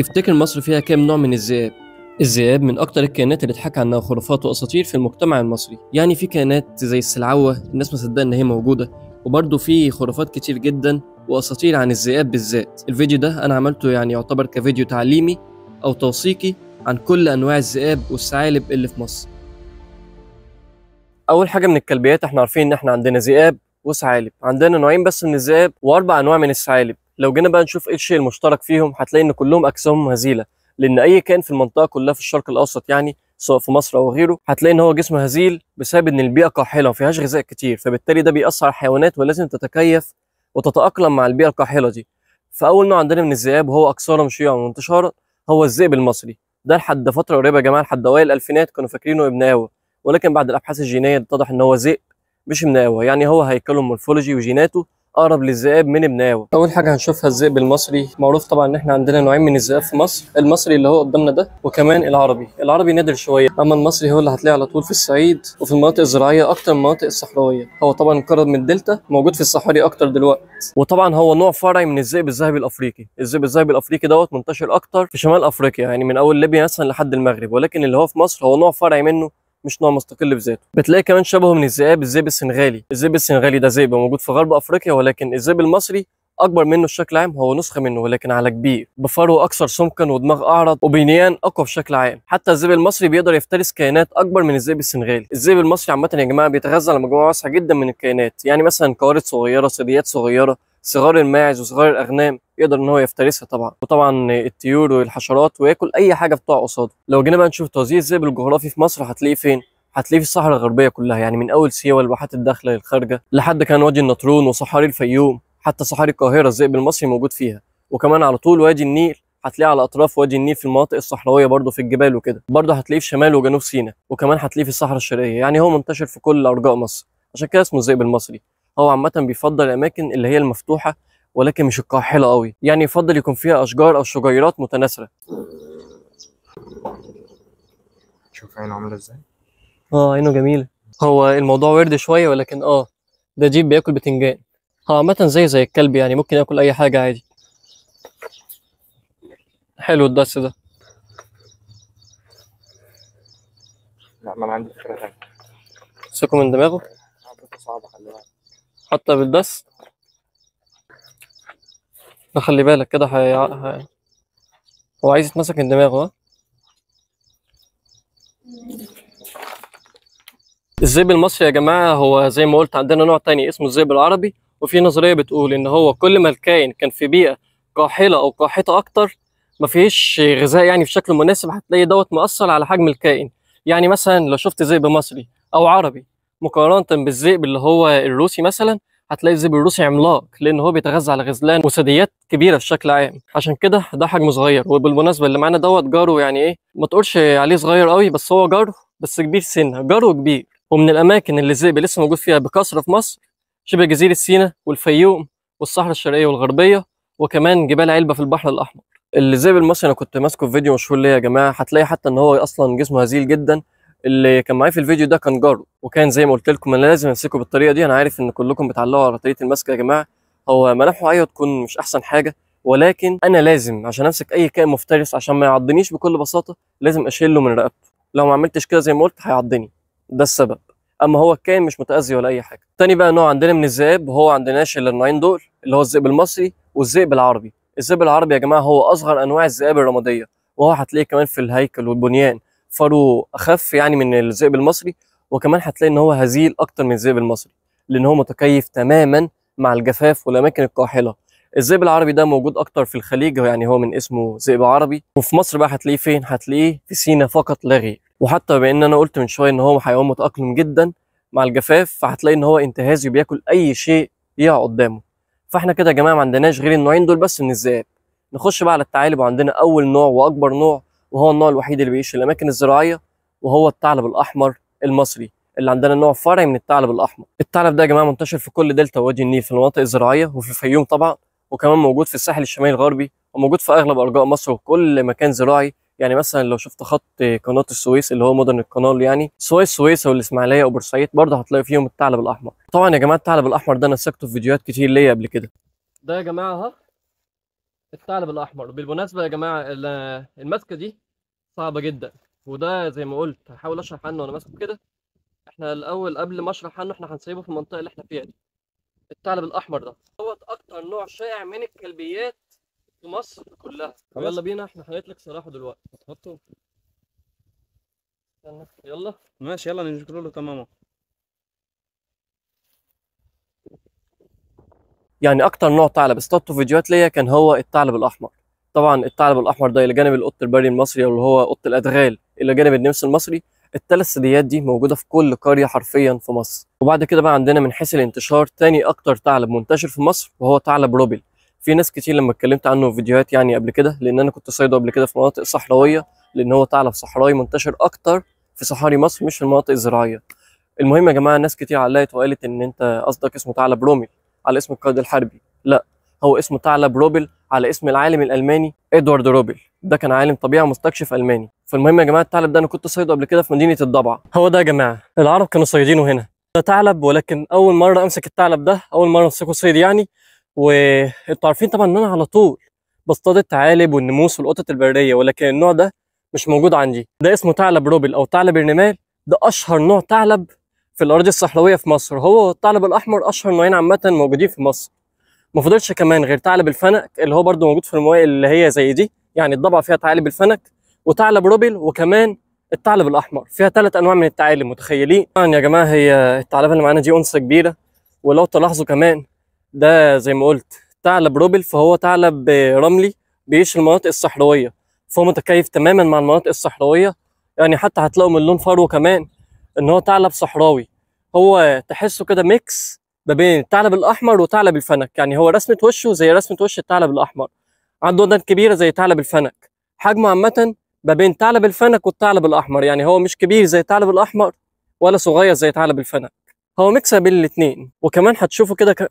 تفتكر مصر فيها كام نوع من الذئاب؟ الذئاب من أكتر الكائنات اللي اتحكى عنها خرافات وأساطير في المجتمع المصري، يعني في كائنات زي السلعوة الناس ما صدقت إن هي موجودة، وبرضه في خرافات كتير جدا وأساطير عن الذئاب بالذات، الفيديو ده أنا عملته يعني يعتبر كفيديو تعليمي أو توثيقي عن كل أنواع الذئاب والثعالب اللي في مصر. أول حاجة من الكلبيات احنا عارفين إن احنا عندنا ذئاب وثعالب، عندنا نوعين بس من الذئاب وأربع أنواع من الثعالب، لو جينا بقى نشوف ايه الشيء المشترك فيهم هتلاقي ان كلهم اجسامهم هزيله لان اي كائن في المنطقه كلها في الشرق الاوسط يعني سواء في مصر او غيره هتلاقي ان هو جسمه هزيل بسبب ان البيئه قاحله وما فيهاش غذاء كتير فبالتالي ده بيأثر على الحيوانات ولازم تتكيف وتتأقلم مع البيئه القاحله دي فاول نوع عندنا من الذئاب وهو اكثرهم شيوعا وانتشارا هو الذئب المصري ده لحد فتره قريبه يا جماعه لحد اوائل الالفينات كانوا فاكرينه ابن قاوه ولكن بعد الابحاث الجينيه اتضح ان هو ذئب مش ابن قاوه يعني هو هيكله مورفولوجي وجيناته اقرب للذئاب من الناوي اول حاجه هنشوفها الذئب المصري معروف طبعا ان احنا عندنا نوعين من الذئاب في مصر المصري اللي هو قدامنا ده وكمان العربي العربي نادر شويه اما المصري هو اللي هتلاقيه على طول في الصعيد وفي المناطق الزراعيه اكتر من المناطق الصحراويه هو طبعا قرب من الدلتا موجود في الصحاري اكتر دلوقتي وطبعا هو نوع فرعي من الذئب الذهبي الافريقي الذئب الذهبي الافريقي دوت منتشر اكتر في شمال افريقيا يعني من اول ليبيا مثلا لحد المغرب ولكن اللي هو في مصر هو نوع فرعي منه مش نوع مستقل بذاته بتلاقي كمان شبهه من الذئاب الذئب السنغالي الذئب السنغالي ده ذئب موجود في غرب افريقيا ولكن الذئب المصري اكبر منه بشكل عام هو نسخه منه ولكن على كبير بفرو اكثر سمكا ودماغ اعرض وبنيان اقوى بشكل عام حتى الذئب المصري بيقدر يفترس كائنات اكبر من الذئب السنغالي الذئب المصري عامه يا جماعه بيتغذى على مجموعه واسعه جدا من الكائنات يعني مثلا قوارض صغيره ثدييات صغيره صغار الماعز وصغار الاغنام يقدر ان هو يفترسها طبعا وطبعا الطيور والحشرات وياكل اي حاجه بتقع قصاده لو جينا بقى نشوف توزيع الذئب الجغرافي في مصر هتلاقيه فين هتلاقيه في الصحراء الغربيه كلها يعني من اول سيوه والواحات الداخله للخارجه لحد كان وادي النطرون وصحاري الفيوم حتى صحاري القاهره الذئب المصري موجود فيها وكمان على طول وادي النيل هتلاقيه على اطراف وادي النيل في المناطق الصحراويه برضه في الجبال وكده برضه هتلاقيه في شمال وجنوب سيناء وكمان هتلاقيه في الصحراء الشرقيه يعني هو منتشر في كل ارجاء مصر عشان كده اسمه الذئب المصري هو عامه بيفضل الاماكن اللي هي المفتوحه ولكن مش القاحله قوي يعني يفضل يكون فيها اشجار او شجيرات متناثره شوف عينه عامله ازاي اه عينه جميله هو الموضوع ورد شويه ولكن اه ده جيب بياكل بتنجان هو عامه زي زي الكلب يعني ممكن ياكل اي حاجه عادي حلو الدس ده لا ما انا عندي فكره ثانيه من دماغه صعبه خلي بالك حتى بالدس ده خلي بالك كده حي... حي... هو عايز يتمسك من دماغه الزيب المصري يا جماعه هو زي ما قلت عندنا نوع تاني اسمه الزيب العربي وفي نظريه بتقول ان هو كل ما الكائن كان في بيئه قاحله او قاحطه اكتر ما فيش غذاء يعني في شكل مناسب هتلاقي دوت مأثر على حجم الكائن يعني مثلا لو شفت ذئب مصري او عربي مقارنه بالذئب اللي هو الروسي مثلا هتلاقي الذئب الروسي عملاق لان هو بيتغذى على غزلان وثدييات كبيره بشكل عام عشان كده ده حجمه صغير وبالمناسبه اللي معانا دوت جاره يعني ايه ما تقولش عليه صغير قوي بس هو جاره بس كبير سنه جاره كبير ومن الاماكن اللي الذئب لسه موجود فيها بكثره في مصر شبه جزيره سينا والفيوم والصحراء الشرقيه والغربيه وكمان جبال علبه في البحر الاحمر الذئب المصري انا كنت ماسكه في فيديو مشهور ليا يا جماعه هتلاقي حتى ان هو اصلا جسمه هزيل جدا اللي كان معايا في الفيديو ده كان جاره وكان زي ما قلت لكم انا لازم امسكه بالطريقه دي انا عارف ان كلكم بتعلقوا على طريقه المسك يا جماعه هو ملامحه ايوه تكون مش احسن حاجه ولكن انا لازم عشان امسك اي كائن مفترس عشان ما يعضنيش بكل بساطه لازم اشيله من رقبته لو ما عملتش كده زي ما قلت هيعضني ده السبب اما هو الكائن مش متاذي ولا اي حاجه تاني بقى نوع عندنا من الذئاب وهو عندناش الا النوعين دول اللي هو الذئب المصري والذئب العربي الذئب العربي يا جماعه هو اصغر انواع الذئاب الرماديه وهو هتلاقيه كمان في الهيكل والبنيان فرو اخف يعني من الذئب المصري وكمان هتلاقي ان هو هزيل اكتر من الذئب المصري لان هو متكيف تماما مع الجفاف والاماكن القاحله الذئب العربي ده موجود اكتر في الخليج يعني هو من اسمه ذئب عربي وفي مصر بقى هتلاقيه فين هتلاقيه في سينا فقط لا غير وحتى بان انا قلت من شويه ان هو حيوان متاقلم جدا مع الجفاف فهتلاقي ان هو انتهازي وبياكل اي شيء يقع قدامه فاحنا كده يا جماعه ما عندناش غير النوعين دول بس من الذئاب نخش بقى على الثعالب وعندنا اول نوع واكبر نوع وهو النوع الوحيد اللي بيعيش في الاماكن الزراعيه وهو الثعلب الاحمر المصري اللي عندنا نوع فرعي من الثعلب الاحمر الثعلب ده يا جماعه منتشر في كل دلتا وادي النيل في المناطق الزراعيه وفي الفيوم طبعا وكمان موجود في الساحل الشمالي الغربي وموجود في اغلب ارجاء مصر وكل مكان زراعي يعني مثلا لو شفت خط قناه السويس اللي هو مدن القنال يعني سويس سويس او الاسماعيليه او بورسعيد برضه هتلاقي فيهم الثعلب الاحمر طبعا يا جماعه الثعلب الاحمر ده انا في فيديوهات كتير ليا قبل كده ده يا جماعه الثعلب الاحمر بالمناسبه يا جماعه الماسكه دي صعبه جدا وده زي ما قلت هحاول اشرح عنه وانا ماسكه كده احنا الاول قبل ما اشرح عنه احنا هنسيبه في المنطقه اللي احنا فيها دي الثعلب الاحمر ده دوت اكتر نوع شائع من الكلبيات في مصر كلها يلا بينا احنا لك صراحه دلوقتي هتحطه يلا ماشي يلا نشكر له تماما يعني اكتر نوع ثعلب اصطادته فيديوهات ليا كان هو الثعلب الاحمر طبعا الثعلب الاحمر ده الى جانب القط البري المصري او اللي هو قط الادغال الى جانب النمس المصري الثلاث ثدييات دي موجوده في كل قريه حرفيا في مصر وبعد كده بقى عندنا من حيث الانتشار تاني اكتر ثعلب منتشر في مصر وهو ثعلب روبل في ناس كتير لما اتكلمت عنه في فيديوهات يعني قبل كده لان انا كنت صيده قبل كده في مناطق صحراويه لان هو ثعلب صحراوي منتشر اكتر في صحاري مصر مش في المناطق الزراعيه المهم يا جماعه ناس كتير علقت وقالت ان انت قصدك اسمه ثعلب روميل على اسم القائد الحربي لا هو اسمه ثعلب روبل على اسم العالم الالماني ادوارد روبل ده كان عالم طبيعه مستكشف الماني فالمهم يا جماعه التعلب ده انا كنت صيده قبل كده في مدينه الضبعه هو ده يا جماعه العرب كانوا صيدينه هنا ده ثعلب ولكن اول مره امسك الثعلب ده اول مره امسكه صيد يعني وانتوا عارفين طبعا ان انا على طول بصطاد الثعالب والنموس والقطط البريه ولكن النوع ده مش موجود عندي ده اسمه ثعلب روبل او ثعلب الرمال ده اشهر نوع ثعلب في الاراضي الصحراويه في مصر هو الثعلب الاحمر اشهر نوعين عامه موجودين في مصر ما فضلش كمان غير ثعلب الفنك اللي هو برده موجود في الموائل اللي هي زي دي يعني الضبع فيها ثعالب الفنك وثعلب روبل وكمان الثعلب الاحمر فيها ثلاث انواع من الثعالب متخيلين طبعا يا جماعه هي الثعلبه اللي معانا دي انثى كبيره ولو تلاحظوا كمان ده زي ما قلت ثعلب روبل فهو ثعلب رملي بيعيش المناطق الصحراويه فهو متكيف تماما مع المناطق الصحراويه يعني حتى هتلاقوا من لون فرو كمان ان هو ثعلب صحراوي هو تحسه كده ميكس ما بين الثعلب الاحمر وثعلب الفنك يعني هو رسمه وشه زي رسمه وش الثعلب الاحمر عنده ودن كبيره زي ثعلب الفنك حجمه عامه ما بين ثعلب الفنك والثعلب الاحمر يعني هو مش كبير زي الثعلب الاحمر ولا صغير زي ثعلب الفنك هو ميكس بين الاثنين وكمان هتشوفوا كده ك...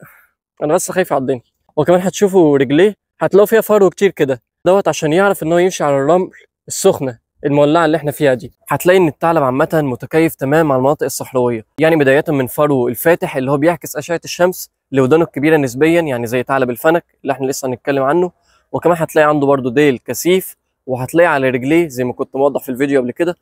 انا بس خايف على الدنيا وكمان هتشوفوا رجليه هتلاقوا فيها فرو كتير كده دوت عشان يعرف ان هو يمشي على الرمل السخنه المولعه اللي احنا فيها دي هتلاقي ان الثعلب عامه متكيف تمام على المناطق الصحراويه يعني بدايه من فرو الفاتح اللي هو بيعكس اشعه الشمس لودانه الكبيره نسبيا يعني زي ثعلب الفنك اللي احنا لسه هنتكلم عنه وكمان هتلاقي عنده برده ديل كثيف وهتلاقي على رجليه زي ما كنت موضح في الفيديو قبل كده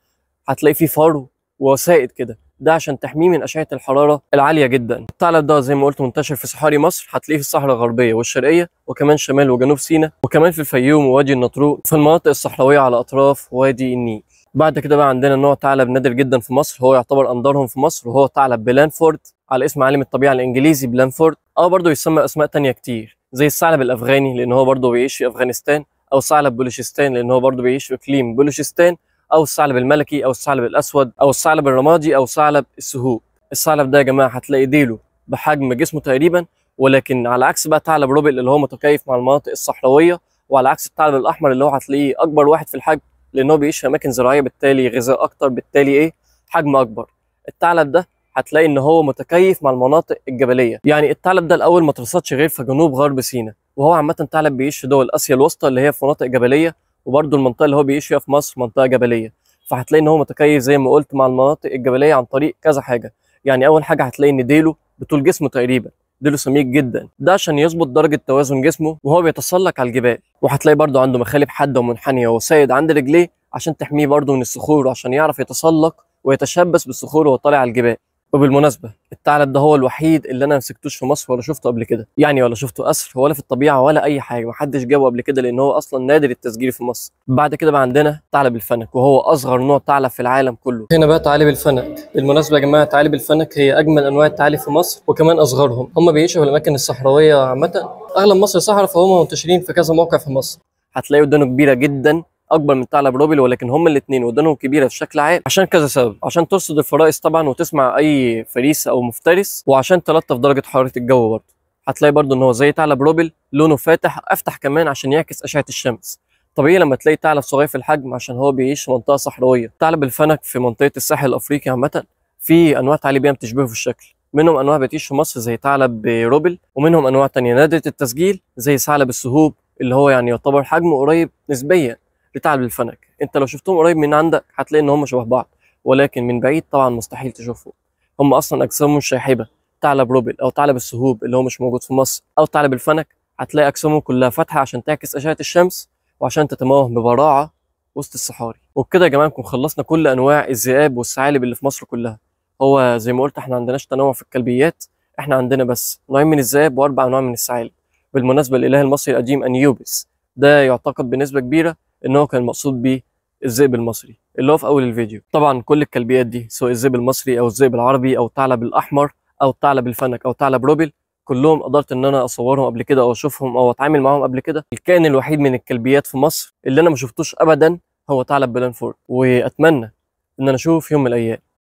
هتلاقي فيه فرو ووسائد كده ده عشان تحميه من اشعه الحراره العاليه جدا الثعلب ده زي ما قلت منتشر في صحاري مصر هتلاقيه في الصحراء الغربيه والشرقيه وكمان شمال وجنوب سيناء وكمان في الفيوم ووادي النطروق في المناطق الصحراويه على اطراف وادي النيل بعد كده بقى عندنا نوع ثعلب نادر جدا في مصر هو يعتبر اندرهم في مصر وهو ثعلب بلانفورد على اسم عالم الطبيعه الانجليزي بلانفورد او برضه يسمى اسماء ثانيه كتير زي الثعلب الافغاني لان هو برضه بيعيش في افغانستان او ثعلب بلوشستان لان هو برضه بيعيش في اقليم بلوشستان او الثعلب الملكي او الثعلب الاسود او الثعلب الرمادي او ثعلب السهوب الثعلب ده يا جماعه هتلاقي ديله بحجم جسمه تقريبا ولكن على عكس بقى ثعلب روبل اللي هو متكيف مع المناطق الصحراويه وعلى عكس الثعلب الاحمر اللي هو هتلاقيه اكبر واحد في الحجم لان هو بيعيش في اماكن زراعيه بالتالي غذاء اكتر بالتالي ايه حجم اكبر الثعلب ده هتلاقي ان هو متكيف مع المناطق الجبليه يعني الثعلب ده الاول ما اترصدش غير في جنوب غرب سيناء وهو عامه ثعلب بيعيش في دول اسيا الوسطى اللي هي في مناطق جبليه وبرده المنطقه اللي هو بيعيش فيها في مصر منطقه جبليه فهتلاقي ان هو متكيف زي ما قلت مع المناطق الجبليه عن طريق كذا حاجه يعني اول حاجه هتلاقي ان ديله بطول جسمه تقريبا ديله سميك جدا ده عشان يظبط درجه توازن جسمه وهو بيتسلق على الجبال وهتلاقي برده عنده مخالب حاده ومنحنيه وسائد عند رجليه عشان تحميه برده من الصخور وعشان يعرف يتسلق ويتشبث بالصخور وهو طالع على الجبال وبالمناسبه الثعلب ده هو الوحيد اللي انا مسكتوش في مصر ولا شفته قبل كده يعني ولا شفته اسف ولا في الطبيعه ولا اي حاجه محدش جابه قبل كده لان هو اصلا نادر التسجيل في مصر بعد كده بقى عندنا ثعلب الفنك وهو اصغر نوع ثعلب في العالم كله هنا بقى ثعالب الفنك بالمناسبه يا جماعه ثعالب الفنك هي اجمل انواع الثعالب في مصر وكمان اصغرهم هم بيعيشوا في الاماكن الصحراويه عامه اغلب مصر صحراء فهم منتشرين في كذا موقع في مصر هتلاقي ودانه كبيره جدا اكبر من ثعلب روبل ولكن هما الاثنين ودانهم كبيره بشكل عام عشان كذا سبب عشان ترصد الفرائس طبعا وتسمع اي فريسه او مفترس وعشان تلطف درجه حراره الجو برضه هتلاقي برضه ان هو زي ثعلب روبل لونه فاتح افتح كمان عشان يعكس اشعه الشمس طبيعي لما تلاقي ثعلب صغير في الحجم عشان هو بيعيش في منطقه صحراويه ثعلب الفنك في منطقه الساحل الافريقي عامه في انواع ثعالب بيها يعني بتشبهه في الشكل منهم انواع بتعيش في مصر زي ثعلب روبل ومنهم انواع تانية نادره التسجيل زي ثعلب السهوب اللي هو يعني يعتبر حجمه قريب نسبيا بتاع الفنك انت لو شفتهم قريب من عندك هتلاقي ان هم شبه بعض ولكن من بعيد طبعا مستحيل تشوفهم هم اصلا اجسامهم شاحبه ثعلب روبل او ثعلب السهوب اللي هو مش موجود في مصر او ثعلب الفنك هتلاقي اجسامهم كلها فاتحه عشان تعكس اشعه الشمس وعشان تتموه ببراعه وسط الصحاري وبكده يا جماعه نكون خلصنا كل انواع الذئاب والثعالب اللي في مصر كلها هو زي ما قلت احنا ما عندناش تنوع في الكلبيات احنا عندنا بس نوعين من الذئاب واربع انواع من الثعالب بالمناسبه الاله المصري القديم انيوبس ده يعتقد بنسبه كبيره ان هو كان مقصود بيه الذئب المصري اللي هو في اول الفيديو طبعا كل الكلبيات دي سواء الذئب المصري او الذئب العربي او الثعلب الاحمر او الثعلب الفنك او الثعلب روبل كلهم قدرت ان انا اصورهم قبل كده او اشوفهم او اتعامل معاهم قبل كده الكائن الوحيد من الكلبيات في مصر اللي انا ما شفتوش ابدا هو ثعلب بلانفورد واتمنى ان انا اشوفه في يوم من الايام